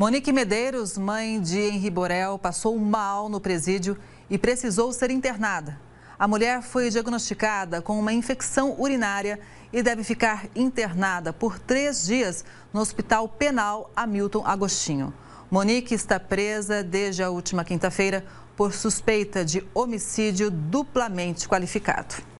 Monique Medeiros, mãe de Henri Borel, passou mal no presídio e precisou ser internada. A mulher foi diagnosticada com uma infecção urinária e deve ficar internada por três dias no Hospital Penal Hamilton Agostinho. Monique está presa desde a última quinta-feira por suspeita de homicídio duplamente qualificado.